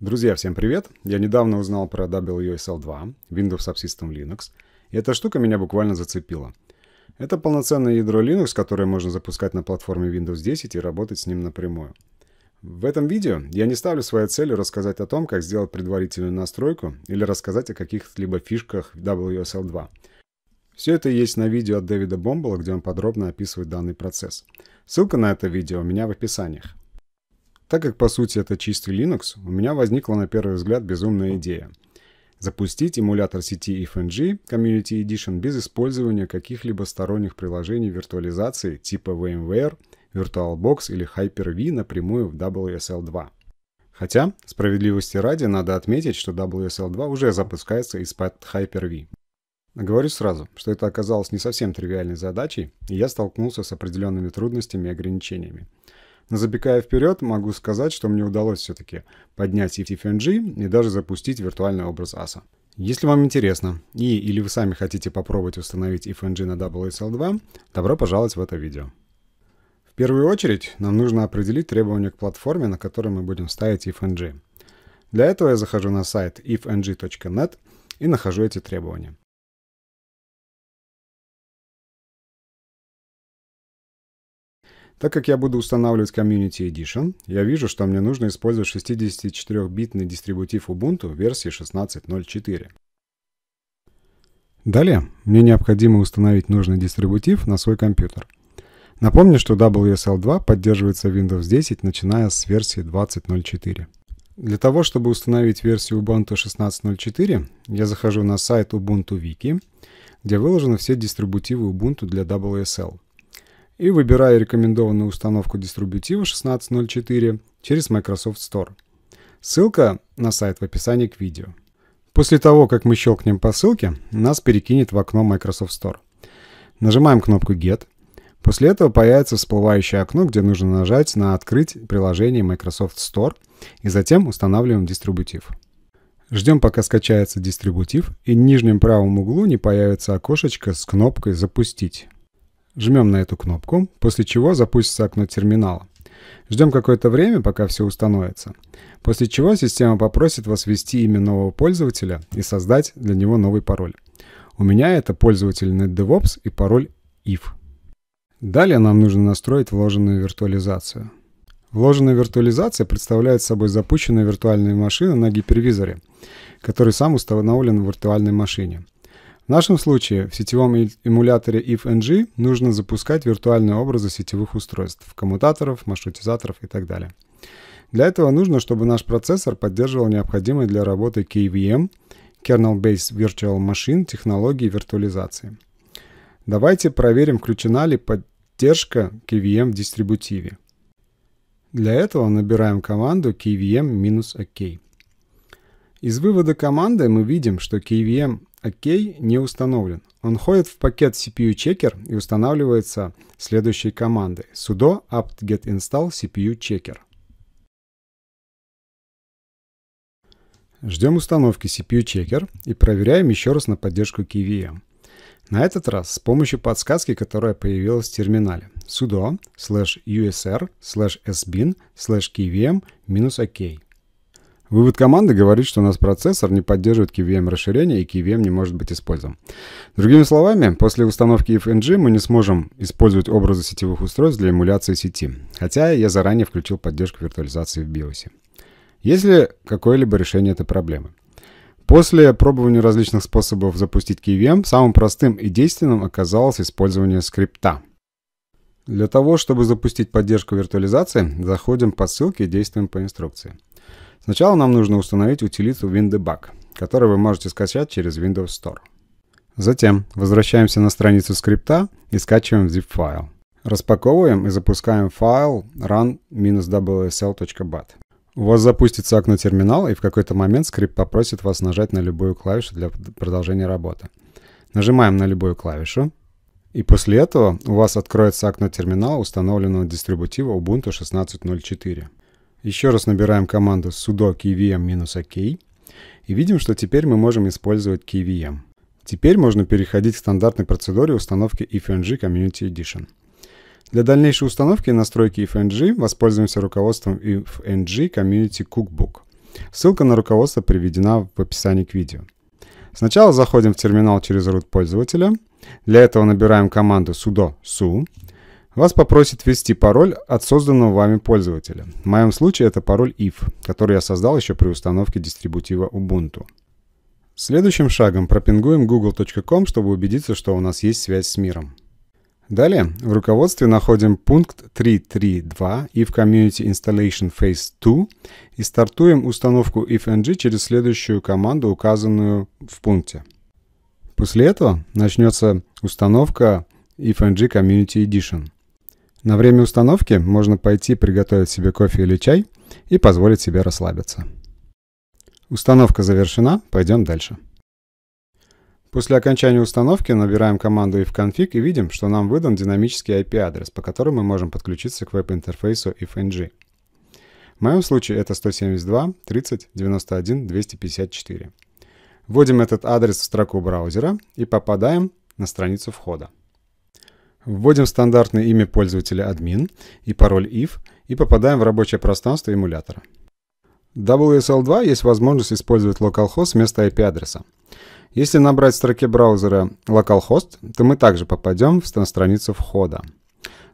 Друзья, всем привет! Я недавно узнал про WSL 2, Windows Subsystem Linux, и эта штука меня буквально зацепила. Это полноценное ядро Linux, которое можно запускать на платформе Windows 10 и работать с ним напрямую. В этом видео я не ставлю своей целью рассказать о том, как сделать предварительную настройку или рассказать о каких-либо фишках WSL 2. Все это есть на видео от Дэвида Бомбола, где он подробно описывает данный процесс. Ссылка на это видео у меня в описаниях. Так как, по сути, это чистый Linux, у меня возникла на первый взгляд безумная идея. Запустить эмулятор сети FNG Community Edition без использования каких-либо сторонних приложений виртуализации типа VMware, VirtualBox или Hyper-V напрямую в WSL2. Хотя, справедливости ради, надо отметить, что WSL2 уже запускается из-под Hyper-V. Говорю сразу, что это оказалось не совсем тривиальной задачей, и я столкнулся с определенными трудностями и ограничениями забегая вперед, могу сказать, что мне удалось все-таки поднять ETFNG и даже запустить виртуальный образ аса. Если вам интересно и или вы сами хотите попробовать установить FNG на WSL2, добро пожаловать в это видео. В первую очередь нам нужно определить требования к платформе, на которой мы будем ставить FNG. Для этого я захожу на сайт ifng.net и нахожу эти требования. Так как я буду устанавливать Community Edition, я вижу, что мне нужно использовать 64-битный дистрибутив Ubuntu версии 16.04. Далее мне необходимо установить нужный дистрибутив на свой компьютер. Напомню, что WSL2 поддерживается Windows 10, начиная с версии 20.04. Для того, чтобы установить версию Ubuntu 16.04, я захожу на сайт Ubuntu Wiki, где выложены все дистрибутивы Ubuntu для WSL – и выбираю рекомендованную установку дистрибутива 1604 через Microsoft Store. Ссылка на сайт в описании к видео. После того, как мы щелкнем по ссылке, нас перекинет в окно Microsoft Store. Нажимаем кнопку Get. После этого появится всплывающее окно, где нужно нажать на «Открыть приложение Microsoft Store» и затем устанавливаем дистрибутив. Ждем, пока скачается дистрибутив, и в нижнем правом углу не появится окошечко с кнопкой «Запустить». Жмем на эту кнопку, после чего запустится окно терминала. Ждем какое-то время, пока все установится. После чего система попросит вас ввести имя нового пользователя и создать для него новый пароль. У меня это пользователь NetDevOps и пароль if. Далее нам нужно настроить вложенную виртуализацию. Вложенная виртуализация представляет собой запущенную виртуальную машину на гипервизоре, который сам установлен в виртуальной машине – в нашем случае в сетевом эмуляторе IFNG нужно запускать виртуальные образы сетевых устройств, коммутаторов, маршрутизаторов и так далее. Для этого нужно, чтобы наш процессор поддерживал необходимые для работы KVM, Kernel Based Virtual Machine, технологии виртуализации. Давайте проверим, включена ли поддержка KVM в дистрибутиве. Для этого набираем команду kvm-ok. -ok. Из вывода команды мы видим, что KVM OK эм не установлен. Он ходит в пакет CPU Checker и устанавливается следующей командой sudo apt get install cpu checker. Ждем установки CPU Checker и проверяем еще раз на поддержку KVM. Эм. На этот раз с помощью подсказки, которая появилась в терминале sudo slash usr slash sbin slash kvm minus ok. Вывод команды говорит, что у нас процессор не поддерживает KVM эм расширение и KVM эм не может быть использован. Другими словами, после установки FNG мы не сможем использовать образы сетевых устройств для эмуляции сети, хотя я заранее включил поддержку виртуализации в BIOS. Есть ли какое-либо решение этой проблемы? После пробования различных способов запустить KVM, эм, самым простым и действенным оказалось использование скрипта. Для того, чтобы запустить поддержку виртуализации, заходим по ссылке и действуем по инструкции. Сначала нам нужно установить утилиту WinDebug, которую вы можете скачать через Windows Store. Затем возвращаемся на страницу скрипта и скачиваем zip файл. Распаковываем и запускаем файл run-wsl.bat. У вас запустится окно терминала, и в какой-то момент скрипт попросит вас нажать на любую клавишу для продолжения работы. Нажимаем на любую клавишу, и после этого у вас откроется окно терминала установленного дистрибутива Ubuntu 16.04. Еще раз набираем команду sudo kvm-ok эм и видим, что теперь мы можем использовать kvm. Эм. Теперь можно переходить к стандартной процедуре установки ifng Community Edition. Для дальнейшей установки и настройки ifng воспользуемся руководством ifng Community Cookbook. Ссылка на руководство приведена в описании к видео. Сначала заходим в терминал через root пользователя. Для этого набираем команду sudo su вас попросит ввести пароль от созданного вами пользователя. В моем случае это пароль if, который я создал еще при установке дистрибутива Ubuntu. Следующим шагом пропингуем google.com, чтобы убедиться, что у нас есть связь с миром. Далее в руководстве находим пункт 3.3.2 if Community Installation Phase 2 и стартуем установку ifng через следующую команду, указанную в пункте. После этого начнется установка ifng Community Edition – на время установки можно пойти приготовить себе кофе или чай и позволить себе расслабиться. Установка завершена, пойдем дальше. После окончания установки набираем команду ifconfig и видим, что нам выдан динамический IP-адрес, по которому мы можем подключиться к веб-интерфейсу ifng. В моем случае это 172 30 91 254. Вводим этот адрес в строку браузера и попадаем на страницу входа. Вводим стандартное имя пользователя admin и пароль if и попадаем в рабочее пространство эмулятора. WSL2 есть возможность использовать localhost вместо IP-адреса. Если набрать в строке браузера localhost, то мы также попадем в страницу входа.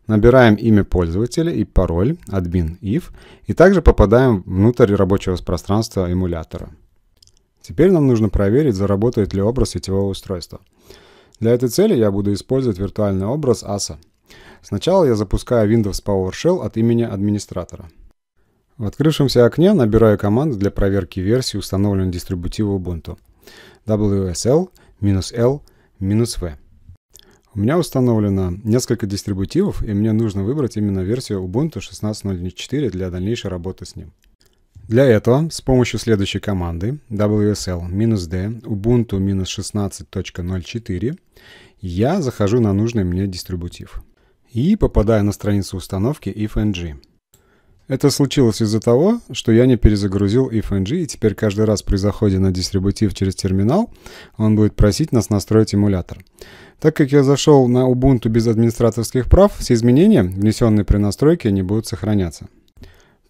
Набираем имя пользователя и пароль admin if и также попадаем внутрь рабочего пространства эмулятора. Теперь нам нужно проверить, заработает ли образ сетевого устройства – для этой цели я буду использовать виртуальный образ ASA. Сначала я запускаю Windows PowerShell от имени администратора. В открывшемся окне набираю команду для проверки версии установленного дистрибутива Ubuntu. WSL-L-V. У меня установлено несколько дистрибутивов, и мне нужно выбрать именно версию Ubuntu 16.04 для дальнейшей работы с ним. Для этого с помощью следующей команды wsl-d ubuntu-16.04 я захожу на нужный мне дистрибутив и попадаю на страницу установки ifng. Это случилось из-за того, что я не перезагрузил ifng, и теперь каждый раз при заходе на дистрибутив через терминал он будет просить нас настроить эмулятор. Так как я зашел на Ubuntu без администраторских прав, все изменения, внесенные при настройке, не будут сохраняться.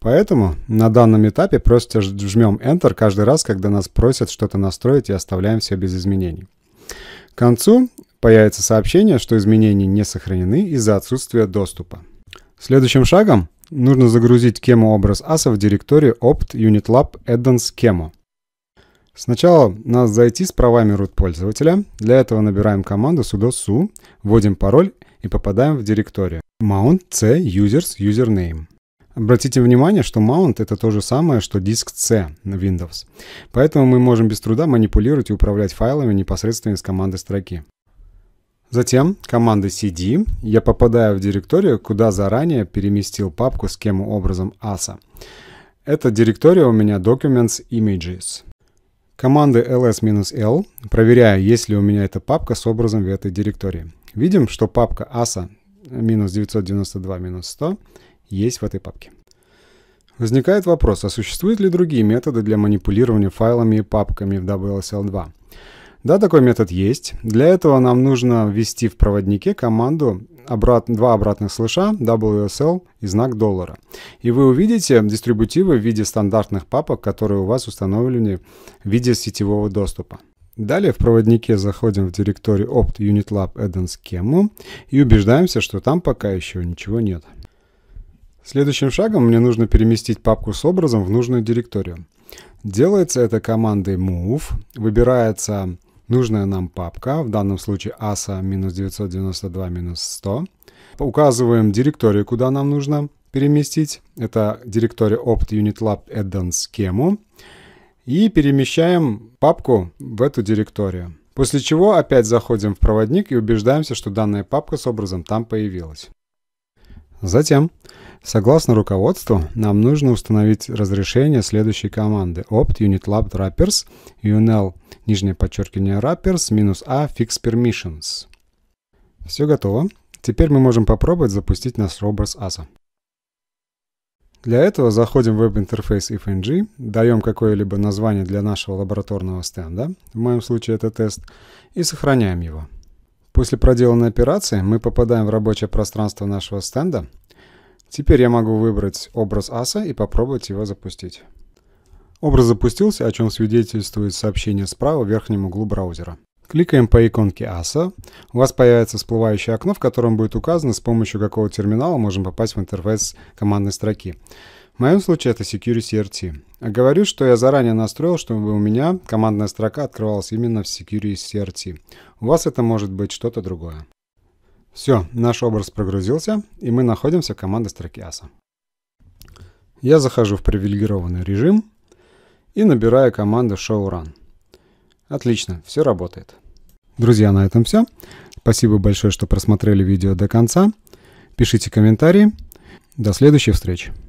Поэтому на данном этапе просто жмем Enter каждый раз, когда нас просят что-то настроить и оставляем все без изменений. К концу появится сообщение, что изменения не сохранены из-за отсутствия доступа. Следующим шагом нужно загрузить кему образ ASA в директории opt unitlab addons chemo. Сначала нас зайти с правами root пользователя. Для этого набираем команду sudo su, вводим пароль и попадаем в директорию mount c users username. Обратите внимание, что mount это то же самое, что диск C на Windows. Поэтому мы можем без труда манипулировать и управлять файлами непосредственно из команды строки. Затем командой cd я попадаю в директорию, куда заранее переместил папку с кем образом ASA. Эта директория у меня documents images. Команды ls-l проверяю, есть ли у меня эта папка с образом в этой директории. Видим, что папка ASA минус 992 100 есть в этой папке. Возникает вопрос, а существуют ли другие методы для манипулирования файлами и папками в WSL2? Да, такой метод есть. Для этого нам нужно ввести в проводнике команду обрат... два обратных слыша WSL и знак доллара. И вы увидите дистрибутивы в виде стандартных папок, которые у вас установлены в виде сетевого доступа. Далее в проводнике заходим в директорию opt unitlab addons schema и убеждаемся, что там пока еще ничего нет. Следующим шагом мне нужно переместить папку с образом в нужную директорию. Делается это командой move, выбирается нужная нам папка, в данном случае asa-992-100. Указываем директорию, куда нам нужно переместить. Это директория opt unit lab addons schemu. И перемещаем папку в эту директорию. После чего опять заходим в проводник и убеждаемся, что данная папка с образом там появилась. Затем Согласно руководству, нам нужно установить разрешение следующей команды opt unitlab wrappers unl нижнее подчеркивание wrappers минус a а, fix permissions. Все готово. Теперь мы можем попробовать запустить наш Robots ASA. Для этого заходим в веб-интерфейс ifng, даем какое-либо название для нашего лабораторного стенда, в моем случае это тест, и сохраняем его. После проделанной операции мы попадаем в рабочее пространство нашего стенда, Теперь я могу выбрать образ аса и попробовать его запустить. Образ запустился, о чем свидетельствует сообщение справа в верхнем углу браузера. Кликаем по иконке аса. У вас появится всплывающее окно, в котором будет указано, с помощью какого терминала можем попасть в интерфейс командной строки. В моем случае это Security RT. Говорю, что я заранее настроил, чтобы у меня командная строка открывалась именно в Security RT. У вас это может быть что-то другое. Все, наш образ прогрузился, и мы находимся в команде Строкиаса. Я захожу в привилегированный режим и набираю команду Showrun. Отлично, все работает. Друзья, на этом все. Спасибо большое, что просмотрели видео до конца. Пишите комментарии. До следующей встречи.